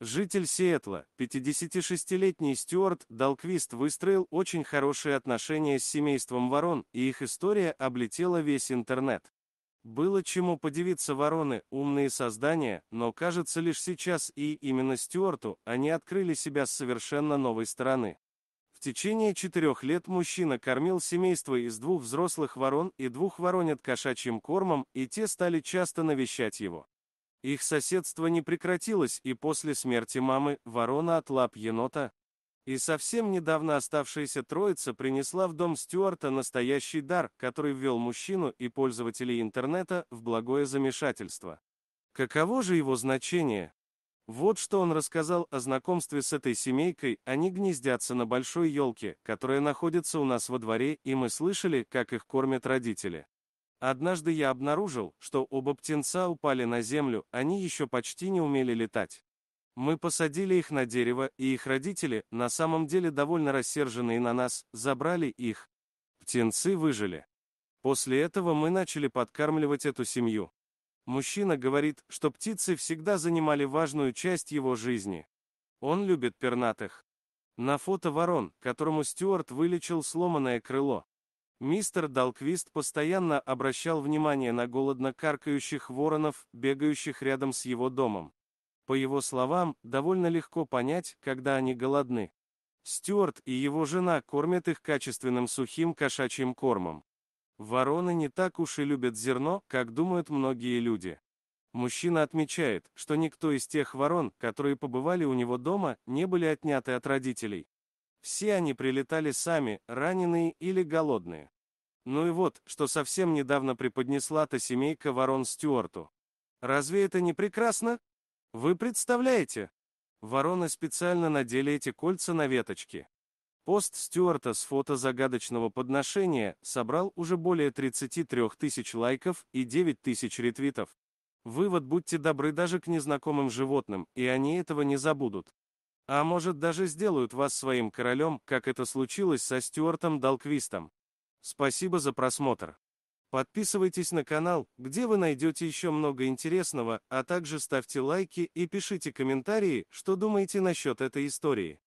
Житель Сиэтла, 56-летний Стюарт Далквист выстроил очень хорошие отношения с семейством ворон, и их история облетела весь интернет. Было чему подивиться вороны, умные создания, но кажется лишь сейчас и именно Стюарту они открыли себя с совершенно новой стороны течение четырех лет мужчина кормил семейство из двух взрослых ворон и двух воронят кошачьим кормом, и те стали часто навещать его. Их соседство не прекратилось и после смерти мамы, ворона от лап енота. И совсем недавно оставшаяся троица принесла в дом Стюарта настоящий дар, который ввел мужчину и пользователей интернета в благое замешательство. Каково же его значение? Вот что он рассказал о знакомстве с этой семейкой, они гнездятся на большой елке, которая находится у нас во дворе, и мы слышали, как их кормят родители. Однажды я обнаружил, что оба птенца упали на землю, они еще почти не умели летать. Мы посадили их на дерево, и их родители, на самом деле довольно рассерженные на нас, забрали их. Птенцы выжили. После этого мы начали подкармливать эту семью. Мужчина говорит, что птицы всегда занимали важную часть его жизни. Он любит пернатых. На фото ворон, которому Стюарт вылечил сломанное крыло. Мистер Далквист постоянно обращал внимание на голодно каркающих воронов, бегающих рядом с его домом. По его словам, довольно легко понять, когда они голодны. Стюарт и его жена кормят их качественным сухим кошачьим кормом. Вороны не так уж и любят зерно, как думают многие люди. Мужчина отмечает, что никто из тех ворон, которые побывали у него дома, не были отняты от родителей. Все они прилетали сами, раненые или голодные. Ну и вот, что совсем недавно преподнесла-то семейка ворон Стюарту. Разве это не прекрасно? Вы представляете? Вороны специально надели эти кольца на веточки. Пост Стюарта с фото загадочного подношения собрал уже более 33 тысяч лайков и 9 тысяч ретвитов. Вывод будьте добры даже к незнакомым животным, и они этого не забудут. А может даже сделают вас своим королем, как это случилось со Стюартом Далквистом. Спасибо за просмотр. Подписывайтесь на канал, где вы найдете еще много интересного, а также ставьте лайки и пишите комментарии, что думаете насчет этой истории.